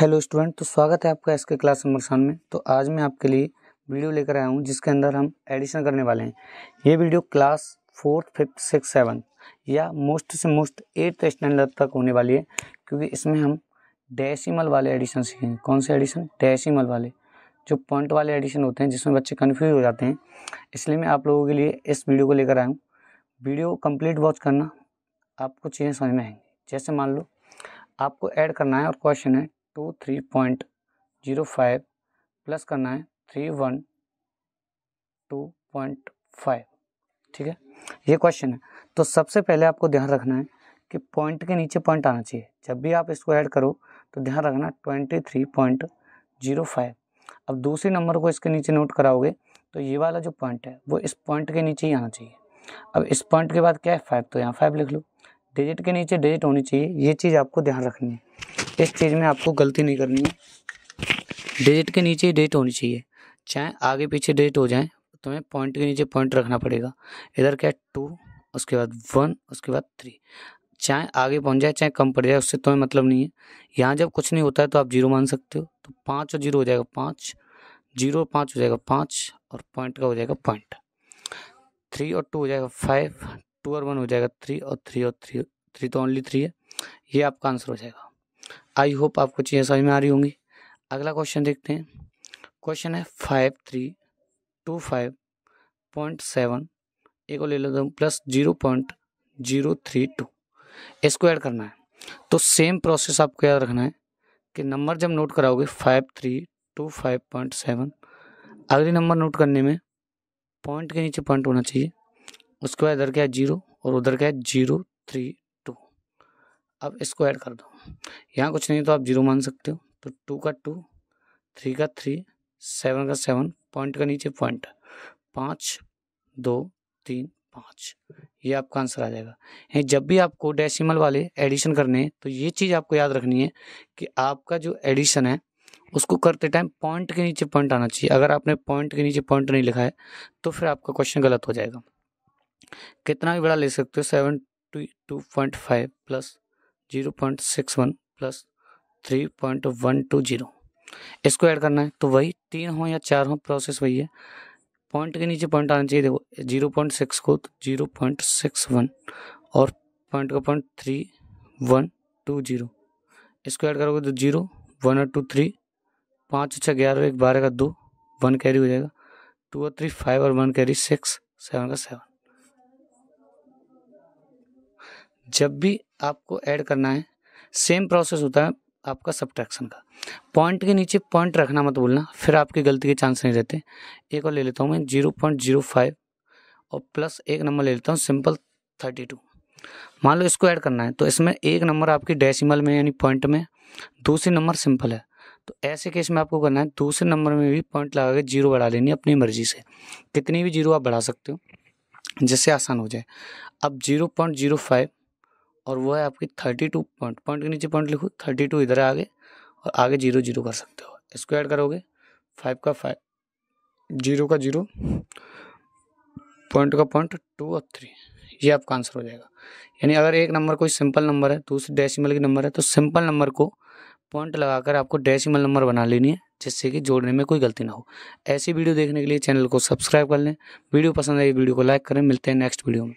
hello student तो स्वागत है आपका एसके क्लास नंबर में तो आज मैं आपके लिए वीडियो लेकर आया हूँ जिसके अंदर हम एडिशन करने वाले हैं ये video class fourth fifth six seven या मोस्ट से मोस्ट एट्थ स्टैंडर्ड तक होने वाली है क्योंकि इसमें हम डेसिमल वाले एडिशन सीखेंगे कौन से एडिशन डेसिमल वाले जो पॉइंट वाले एडिशन होते हैं जिसमें बच्चे कन्फ्यूज हो जाते हैं इसलिए मैं आप लोगों के लिए इस वीडियो को लेकर आया हूँ वीडियो कम्प्लीट वॉच करना आपको चीज़ें समझ में आएंगी जैसे मान लो आपको ऐड करना है और क्वेश्चन है two three point zero five plus करना है three one two point five ठीक है ये क्वेश्चन है तो सबसे पहले आपको ध्यान रखना है कि पॉइंट के नीचे पॉइंट आना चाहिए जब भी आप इसको ऐड करो तो ध्यान रखना twenty three point zero five अब दूसरे नंबर को इसके नीचे नोट कराओगे तो ये वाला जो पॉइंट है वो इस पॉइंट के नीचे ही आना चाहिए अब इस पॉइंट के बाद क्या है फाइव तो यहाँ फाइव लिख लो डिजिट के नीचे डिजिट होनी चाहिए ये चीज़ आपको ध्यान रखनी है इस चीज़ में आपको गलती नहीं करनी है डिजिट के नीचे डेट होनी चाहिए चाहे आगे पीछे डेट हो जाए तुम्हें पॉइंट के नीचे पॉइंट रखना पड़ेगा इधर क्या टू उसके बाद वन उसके बाद थ्री चाहे आगे पहुंच जाए चाहे कम पड़ जाए उससे तुम्हें मतलब नहीं है यहाँ जब कुछ नहीं होता है तो आप जीरो मान सकते हो तो पाँच और जीरो हो जाएगा पाँच जीरो और पाँच हो जाएगा पाँच और पॉइंट का हो जाएगा पॉइंट थ्री और टू हो जाएगा फाइव टू और वन हो जाएगा थ्री और थ्री और थ्री थ्री तो ओनली थ्री है ये आपका आंसर हो जाएगा आई होप आपको चीज़ें समझ में आ रही होंगी अगला क्वेश्चन देखते हैं क्वेश्चन है five three two five point seven ए को ले लेता हूँ plus zero point zero three two इसको ऐड करना है तो सेम प्रोसेस आपको याद रखना है कि नंबर जब नोट कराओगे five three two five point seven अगले नंबर नोट करने में पॉइंट के नीचे पॉइंट होना चाहिए उसके बाद इधर क्या है जीरो और उधर क्या है जीरो थ्री अब इसको ऐड कर दो यहाँ कुछ नहीं तो आप जीरो मान सकते हो तो टू का टू थ्री का थ्री सेवन का सेवन पॉइंट का नीचे पॉइंट पाँच दो तीन पाँच ये आपका आंसर आ जाएगा ये जब भी आपको डेसिमल वाले एडिशन करने हैं तो ये चीज़ आपको याद रखनी है कि आपका जो एडिशन है उसको करते टाइम पॉइंट के नीचे पॉइंट आना चाहिए अगर आपने पॉइंट के नीचे पॉइंट नहीं लिखा है तो फिर आपका क्वेश्चन गलत हो जाएगा कितना भी बड़ा ले सकते हो seven two two point five plus zero point six one plus three point one two zero इसको ऐड करना है तो वही तीन हो या चार हो प्रोसेस वही है पॉइंट के नीचे पॉइंट आना चाहिए देखो जीरो पॉइंट सिक्स को तो जीरो पॉइंट सिक्स वन और पॉइंट का point three one two zero इसको ऐड करोगे तो जीरो वन और टू थ्री पाँच छः ग्यारह एक बारह का दो वन कैरी हो जाएगा टू और थ्री फाइव और वन कैरी सिक्स सेवन का सेवन जब भी आपको ऐड करना है सेम प्रोसेस होता है आपका सब्ट्रैक्शन का पॉइंट के नीचे पॉइंट रखना मत भूलना फिर आपकी गलती के चांस नहीं रहते एक और ले लेता हूँ मैं जीरो पॉइंट जीरो फाइव और प्लस एक नंबर ले लेता हूँ सिंपल थर्टी टू मान लो इसको ऐड करना है तो इसमें एक नंबर आपकी डेसिमल में यानी पॉइंट में दूसरे नंबर सिंपल है तो ऐसे केस में आपको करना है दूसरे नंबर में भी पॉइंट लगा के जीरो बढ़ा लेनी है अपनी मर्जी से कितनी भी जीरो आप बढ़ा सकते हो जिससे आसान हो जाए अब जीरो पॉइंट जीरो फाइव और वो है आपकी थर्टी टू पॉइंट पॉइंट के नीचे पॉइंट लिखो थर्टी टू इधर आगे और आगे जीरो जीरो कर सकते हो इसको ऐड करोगे फाइव का फाइव जीरो का जीरो पॉइंट का पॉइंट टू और थ्री ये आपका आंसर हो जाएगा यानी अगर एक नंबर कोई सिंपल नंबर है दूसरे डेसिमल की नंबर है तो सिंपल नंबर को पॉइंट लगाकर आपको डेसिमल नंबर बना लेनी है जिससे कि जोड़ने में कोई गलती ना हो ऐसी वीडियो देखने के लिए चैनल को सब्सक्राइब कर लें वीडियो पसंद आई वीडियो को लाइक करें मिलते हैं नेक्स्ट वीडियो में